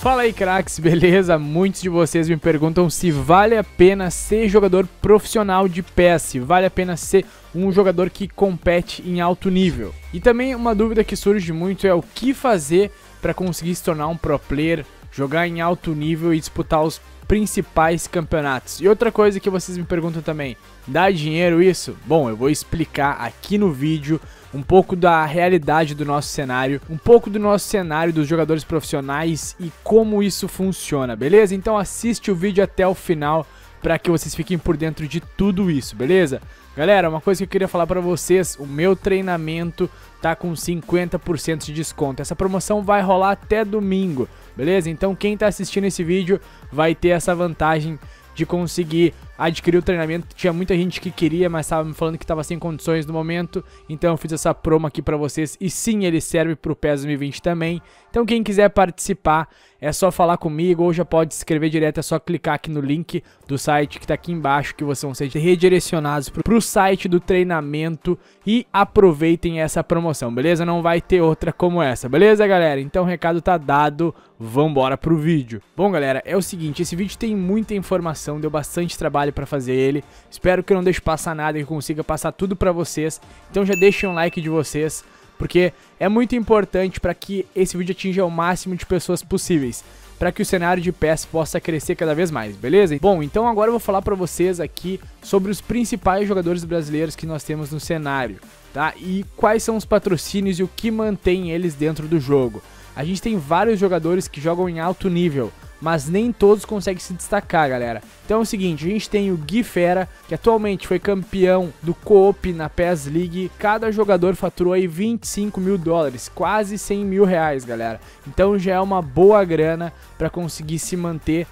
Fala aí, craques, beleza? Muitos de vocês me perguntam se vale a pena ser jogador profissional de PS, vale a pena ser um jogador que compete em alto nível. E também uma dúvida que surge muito é o que fazer para conseguir se tornar um pro player, jogar em alto nível e disputar os principais campeonatos. E outra coisa que vocês me perguntam também, dá dinheiro isso? Bom, eu vou explicar aqui no vídeo um pouco da realidade do nosso cenário, um pouco do nosso cenário dos jogadores profissionais e como isso funciona, beleza? Então assiste o vídeo até o final para que vocês fiquem por dentro de tudo isso, beleza? Galera, uma coisa que eu queria falar para vocês, o meu treinamento tá com 50% de desconto. Essa promoção vai rolar até domingo, beleza? Então quem tá assistindo esse vídeo vai ter essa vantagem de conseguir adquirir o treinamento. Tinha muita gente que queria, mas estava me falando que estava sem condições no momento. Então eu fiz essa promo aqui para vocês. E sim, ele serve para o PES 2020 também. Então quem quiser participar, é só falar comigo ou já pode se inscrever direto. É só clicar aqui no link do site que está aqui embaixo que vocês vão ser redirecionados para o site do treinamento. E aproveitem essa promoção, beleza? Não vai ter outra como essa, beleza, galera? Então o recado tá dado. Vambora pro vídeo. Bom, galera, é o seguinte. Esse vídeo tem muita informação, deu bastante trabalho trabalho para fazer ele. Espero que eu não deixe passar nada, que eu consiga passar tudo para vocês. Então já deixem um like de vocês, porque é muito importante para que esse vídeo atinja o máximo de pessoas possíveis para que o cenário de PES possa crescer cada vez mais, beleza? Bom, então agora eu vou falar para vocês aqui sobre os principais jogadores brasileiros que nós temos no cenário, tá? E quais são os patrocínios e o que mantém eles dentro do jogo. A gente tem vários jogadores que jogam em alto nível, mas nem todos conseguem se destacar, galera. Então é o seguinte, a gente tem o Gui Fera, que atualmente foi campeão do co-op na PES League. Cada jogador faturou aí 25 mil dólares, quase 100 mil reais, galera. Então já é uma boa grana para conseguir se manter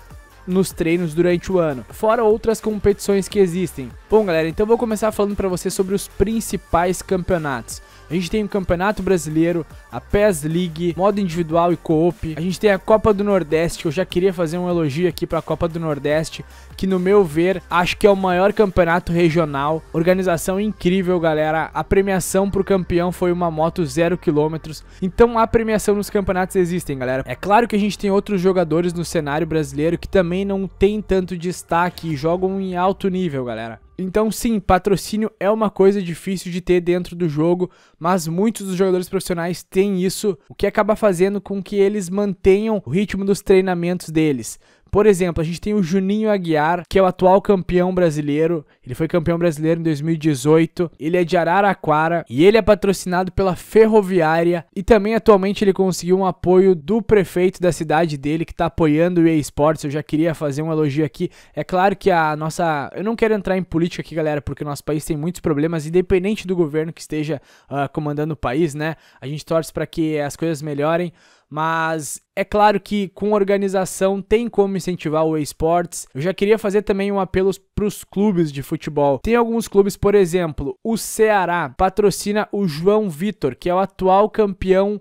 nos treinos durante o ano. Fora outras competições que existem, Bom, galera, então vou começar falando para você sobre os principais campeonatos. A gente tem o Campeonato Brasileiro, a PES League, modo individual e co-op. A gente tem a Copa do Nordeste, que eu já queria fazer um elogio aqui para a Copa do Nordeste, que no meu ver, acho que é o maior campeonato regional. Organização incrível, galera. A premiação pro campeão foi uma moto 0 km. Então a premiação nos campeonatos existem, galera. É claro que a gente tem outros jogadores no cenário brasileiro que também não tem tanto destaque e jogam em alto nível, galera. Então, sim, patrocínio é uma coisa difícil de ter dentro do jogo, mas muitos dos jogadores profissionais têm isso, o que acaba fazendo com que eles mantenham o ritmo dos treinamentos deles. Por exemplo, a gente tem o Juninho Aguiar, que é o atual campeão brasileiro. Ele foi campeão brasileiro em 2018. Ele é de Araraquara e ele é patrocinado pela Ferroviária. E também atualmente ele conseguiu um apoio do prefeito da cidade dele, que está apoiando o eSports. Sports. Eu já queria fazer um elogio aqui. É claro que a nossa. Eu não quero entrar em política aqui, galera, porque o nosso país tem muitos problemas, independente do governo que esteja uh, comandando o país, né? A gente torce para que as coisas melhorem mas é claro que com organização tem como incentivar o esportes. Eu já queria fazer também um apelo para os clubes de futebol. Tem alguns clubes, por exemplo, o Ceará patrocina o João Vitor, que é o atual campeão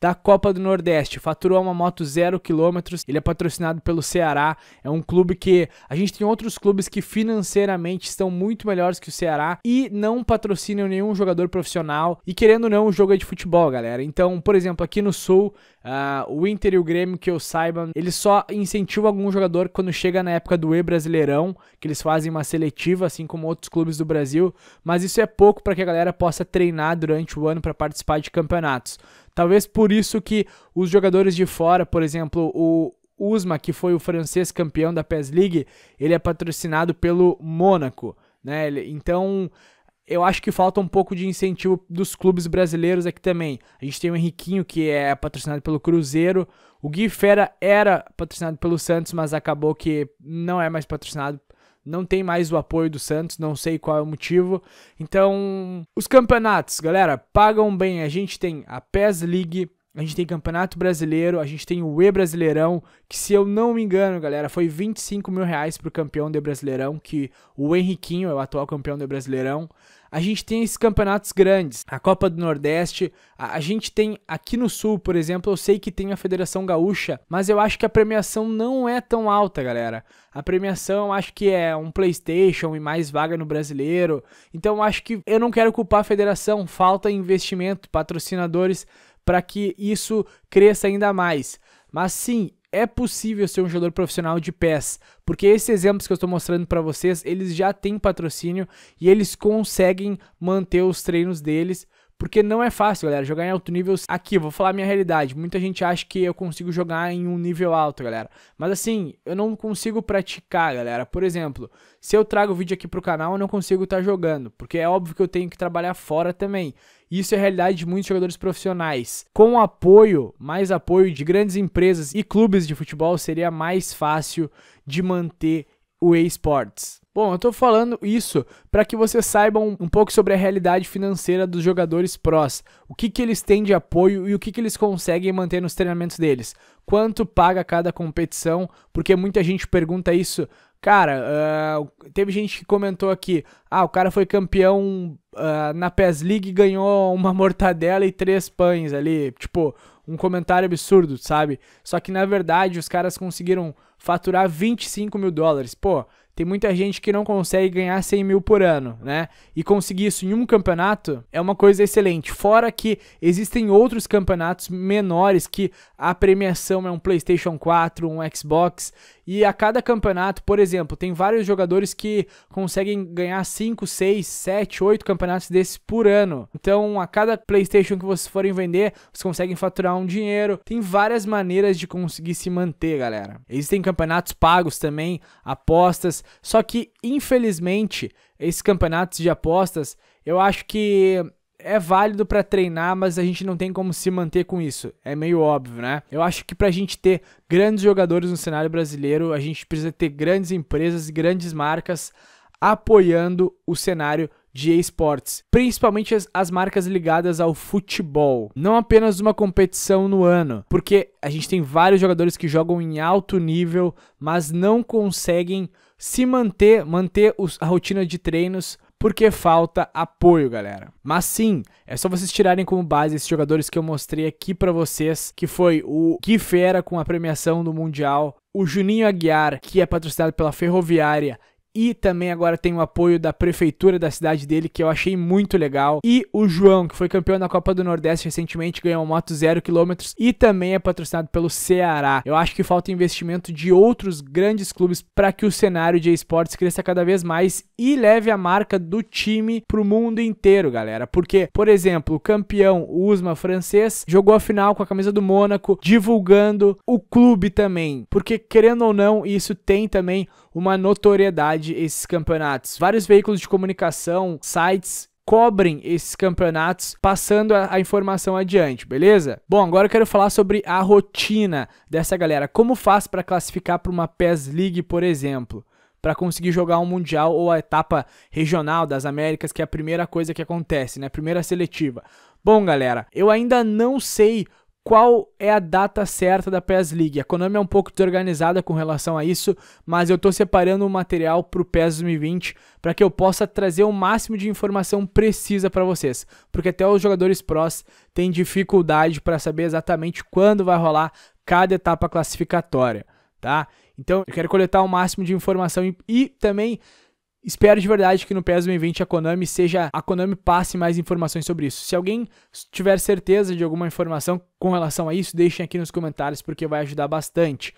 da Copa do Nordeste. Faturou uma moto zero quilômetros. Ele é patrocinado pelo Ceará. É um clube que a gente tem outros clubes que financeiramente estão muito melhores que o Ceará e não patrocinam nenhum jogador profissional. E querendo ou não, o jogo é de futebol, galera. Então, por exemplo, aqui no Sul Uh, o Inter e o Grêmio, que eu saiba, eles só incentivam algum jogador quando chega na época do E-Brasileirão, que eles fazem uma seletiva, assim como outros clubes do Brasil, mas isso é pouco para que a galera possa treinar durante o ano para participar de campeonatos. Talvez por isso que os jogadores de fora, por exemplo, o, Usma, que foi o francês campeão da PES League, ele é patrocinado pelo Mônaco. Né? Então, eu acho que falta um pouco de incentivo dos clubes brasileiros aqui também. A gente tem o Henriquinho, que é patrocinado pelo Cruzeiro. O Gui Fera era patrocinado pelo Santos, mas acabou que não é mais patrocinado. Não tem mais o apoio do Santos, não sei qual é o motivo. Então, os campeonatos, galera, pagam bem. A gente tem a PES League, a gente tem Campeonato Brasileiro, a gente tem o E Brasileirão, que se eu não me engano, galera, foi 25 mil reais pro campeão de Brasileirão, que o Henriquinho é o atual campeão de Brasileirão. A gente tem esses campeonatos grandes, a Copa do Nordeste, a, a gente tem aqui no Sul, por exemplo, eu sei que tem a Federação Gaúcha, mas eu acho que a premiação não é tão alta, galera. A premiação eu acho que é um PlayStation e mais vaga no Brasileiro. Então eu acho que eu não quero culpar a federação, falta investimento, patrocinadores para que isso cresça ainda mais. Mas sim, é possível ser um jogador profissional de pés, porque esses exemplos que eu estou mostrando para vocês, eles já têm patrocínio e eles conseguem manter os treinos deles porque não é fácil, galera, jogar em alto nível. Aqui, vou falar a minha realidade. Muita gente acha que eu consigo jogar em um nível alto, galera. Mas assim, eu não consigo praticar, galera. Por exemplo, se eu trago vídeo aqui pro canal, eu não consigo estar tá jogando. Porque é óbvio que eu tenho que trabalhar fora também. Isso é a realidade de muitos jogadores profissionais. Com apoio, mais apoio de grandes empresas e clubes de futebol, seria mais fácil de manter o eSports. Bom, eu estou falando isso para que vocês saibam um pouco sobre a realidade financeira dos jogadores prós, o que, que eles têm de apoio e o que, que eles conseguem manter nos treinamentos deles, quanto paga cada competição, porque muita gente pergunta isso. Cara, uh, teve gente que comentou aqui, ah, o cara foi campeão uh, na PES League e ganhou uma mortadela e três pães ali, tipo, um comentário absurdo, sabe? Só que na verdade os caras conseguiram faturar 25 mil dólares. Pô, tem muita gente que não consegue ganhar 100 mil por ano, né? E conseguir isso em um campeonato é uma coisa excelente. Fora que existem outros campeonatos menores que a premiação é um PlayStation 4, um Xbox. E a cada campeonato, por exemplo, tem vários jogadores que conseguem ganhar 5, 6, 7, 8 campeonatos desses por ano. Então, a cada PlayStation que vocês forem vender, vocês conseguem faturar um dinheiro. Tem várias maneiras de conseguir se manter, galera. Existem campeonatos pagos também, apostas. Só que, infelizmente, esses campeonatos de apostas, eu acho que é válido para treinar, mas a gente não tem como se manter com isso. É meio óbvio, né? Eu acho que para a gente ter grandes jogadores no cenário brasileiro, a gente precisa ter grandes empresas, e grandes marcas apoiando o cenário de esportes, principalmente as, as, marcas ligadas ao futebol, não apenas uma competição no ano, porque a gente tem vários jogadores que jogam em alto nível, mas não conseguem se manter, manter os, a rotina de treinos porque falta apoio, galera. Mas sim, é só vocês tirarem como base esses jogadores que eu mostrei aqui para vocês, que foi o que Fera com a premiação do Mundial, o Juninho Aguiar, que é patrocinado pela Ferroviária e também agora tem o apoio da prefeitura da cidade dele, que eu achei muito legal. E o João, que foi campeão da Copa do Nordeste recentemente, ganhou uma moto zero quilômetros e também é patrocinado pelo Ceará. Eu acho que falta investimento de outros grandes clubes para que o cenário de esportes cresça cada vez mais e leve a marca do time para o mundo inteiro, galera. Porque, por exemplo, o campeão Usma francês jogou a final com a camisa do Mônaco, divulgando o clube também. Porque, querendo ou não, isso tem também uma notoriedade esses campeonatos. Vários veículos de comunicação, sites cobrem esses campeonatos, passando a, informação adiante, beleza? Bom, agora eu quero falar sobre a rotina dessa galera. Como faz para classificar para uma PES League, por exemplo? Para conseguir jogar um Mundial ou a etapa regional das Américas, que é a primeira coisa que acontece, né? Primeira seletiva. Bom, galera, eu ainda não sei qual é a data certa da PES League. A Konami é um pouco desorganizada com relação a isso, mas eu estou separando o um material para o PES 2020 para que eu possa trazer o máximo de informação precisa para vocês, porque até os jogadores prós têm dificuldade para saber exatamente quando vai rolar cada etapa classificatória, tá? Então, eu quero coletar o máximo de informação e, e também Espero de verdade que no PES 2020 a Konami seja a Konami passe mais informações sobre isso. Se alguém tiver certeza de alguma informação com relação a isso, deixem aqui nos comentários porque vai ajudar bastante.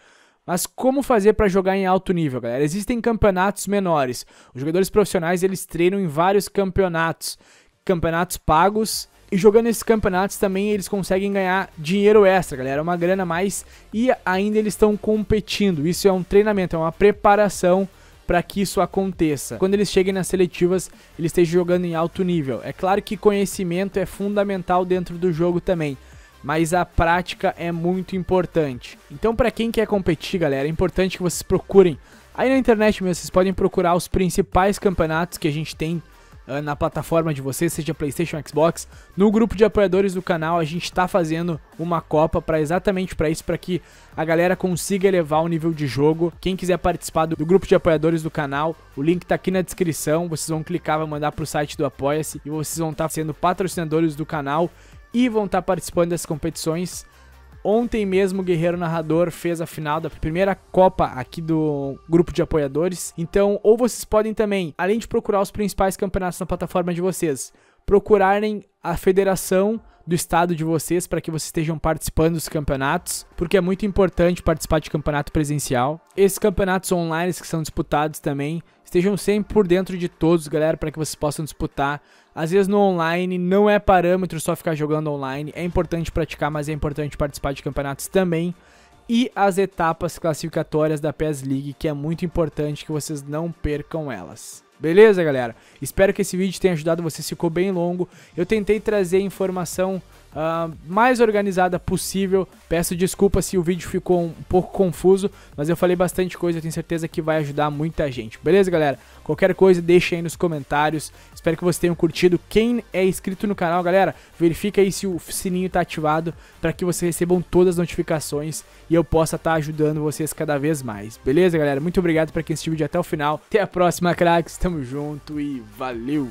Mas como fazer para jogar em alto nível, galera? Existem campeonatos menores. Os jogadores profissionais eles treinam em vários campeonatos, campeonatos pagos. E jogando esses campeonatos também eles conseguem ganhar dinheiro extra, galera, é uma grana a mais e ainda eles estão competindo. Isso é um treinamento, é uma preparação para que isso aconteça. Quando eles cheguem nas seletivas, eles estejam jogando em alto nível. É claro que conhecimento é fundamental dentro do jogo também, mas a prática é muito importante. Então, para quem quer competir, galera, é importante que vocês procurem. Aí na internet mesmo, vocês podem procurar os principais campeonatos que a gente tem ah, na plataforma de vocês, seja PlayStation, Xbox. No grupo de apoiadores do canal, a gente está fazendo uma copa para exatamente para isso, para que a galera consiga elevar o nível de jogo. Quem quiser participar do grupo de apoiadores do canal, o link está aqui na descrição. Vocês vão clicar, vai mandar pro site do Apoia-se e vocês vão estar tá sendo patrocinadores do canal e vão estar tá participando das competições. Ontem mesmo o Guerreiro Narrador fez a final da primeira Copa aqui do grupo de apoiadores. Então, ou vocês podem também, além de procurar os principais campeonatos na plataforma de vocês, procurarem a federação do estado de vocês para que vocês estejam participando dos campeonatos, porque é muito importante participar de campeonato presencial. Esses campeonatos online que são disputados também, estejam sempre por dentro de todos, galera, para que vocês possam disputar. Às vezes no online não é parâmetro só ficar jogando online, é importante praticar, mas é importante participar de campeonatos também e as etapas classificatórias da PES League, que é muito importante que vocês não percam elas. Beleza, galera? Espero que esse vídeo tenha ajudado você, ficou bem longo. Eu tentei trazer informação uh, mais organizada possível. Peço desculpa se o vídeo ficou um pouco confuso, mas eu falei bastante coisa, tenho certeza que vai ajudar muita gente. Beleza, galera? Qualquer coisa, deixa aí nos comentários. Espero que vocês tenham curtido. Quem é inscrito no canal, galera, verifica aí se o sininho está ativado para que vocês recebam todas as notificações e eu possa estar tá ajudando vocês cada vez mais. Beleza, galera? Muito obrigado para quem assistiu o vídeo até o final. Até a próxima, craques. Tamo junto e valeu!